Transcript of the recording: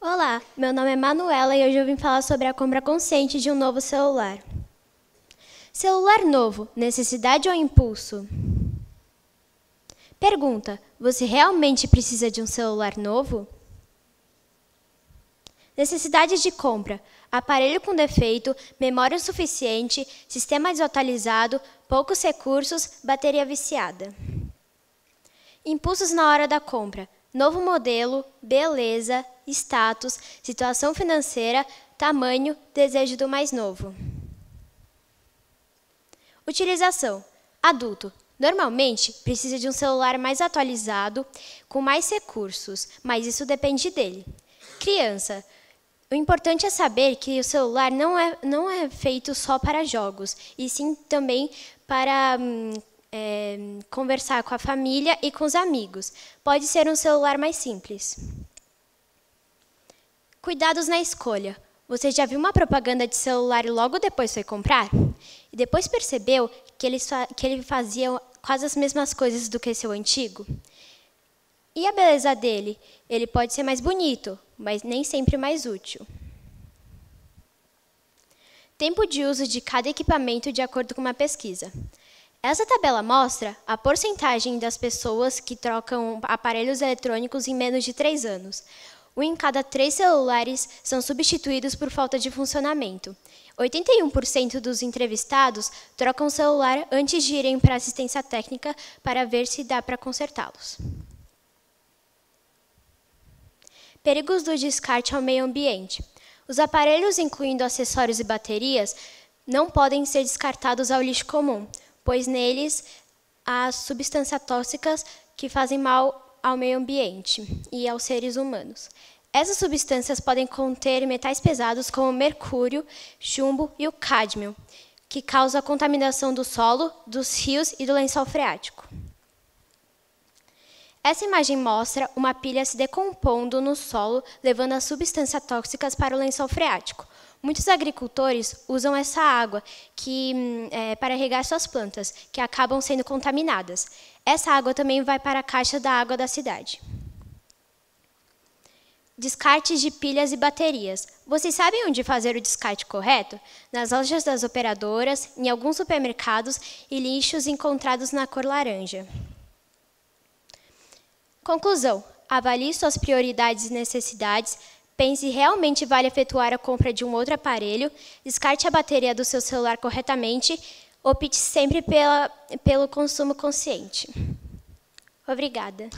Olá, meu nome é Manuela e hoje eu vim falar sobre a compra consciente de um novo celular. Celular novo, necessidade ou impulso? Pergunta: você realmente precisa de um celular novo? Necessidades de compra: aparelho com defeito, memória suficiente, sistema desatualizado, poucos recursos, bateria viciada. Impulsos na hora da compra: novo modelo, beleza, status, situação financeira, tamanho, desejo do mais novo. Utilização: adulto. Normalmente precisa de um celular mais atualizado, com mais recursos, mas isso depende dele. Criança: o importante é saber que o celular não é, não é feito só para jogos, e sim também para hum, é, conversar com a família e com os amigos. Pode ser um celular mais simples. Cuidados na escolha. Você já viu uma propaganda de celular e logo depois foi comprar? E depois percebeu que ele, que ele fazia quase as mesmas coisas do que seu antigo? E a beleza dele? Ele pode ser mais bonito, mas nem sempre mais útil. Tempo de uso de cada equipamento de acordo com uma pesquisa. Essa tabela mostra a porcentagem das pessoas que trocam aparelhos eletrônicos em menos de três anos. Um em cada três celulares são substituídos por falta de funcionamento. 81% dos entrevistados trocam celular antes de irem para assistência técnica para ver se dá para consertá-los. Perigos do descarte ao meio ambiente. Os aparelhos, incluindo acessórios e baterias, não podem ser descartados ao lixo comum, pois neles há substâncias tóxicas que fazem mal ao meio ambiente e aos seres humanos. Essas substâncias podem conter metais pesados como mercúrio, chumbo e o cádmio, que causam a contaminação do solo, dos rios e do lençol freático. Essa imagem mostra uma pilha se decompondo no solo, levando as substâncias tóxicas para o lençol freático. Muitos agricultores usam essa água que, hum, é, para regar suas plantas, que acabam sendo contaminadas. Essa água também vai para a caixa da água da cidade. Descartes de pilhas e baterias. Vocês sabem onde fazer o descarte correto? Nas lojas das operadoras, em alguns supermercados e lixos encontrados na cor laranja. Conclusão: avalie suas prioridades e necessidades, Pense realmente vale efetuar a compra de um outro aparelho, descarte a bateria do seu celular corretamente, opte sempre pela, pelo consumo consciente. Obrigada.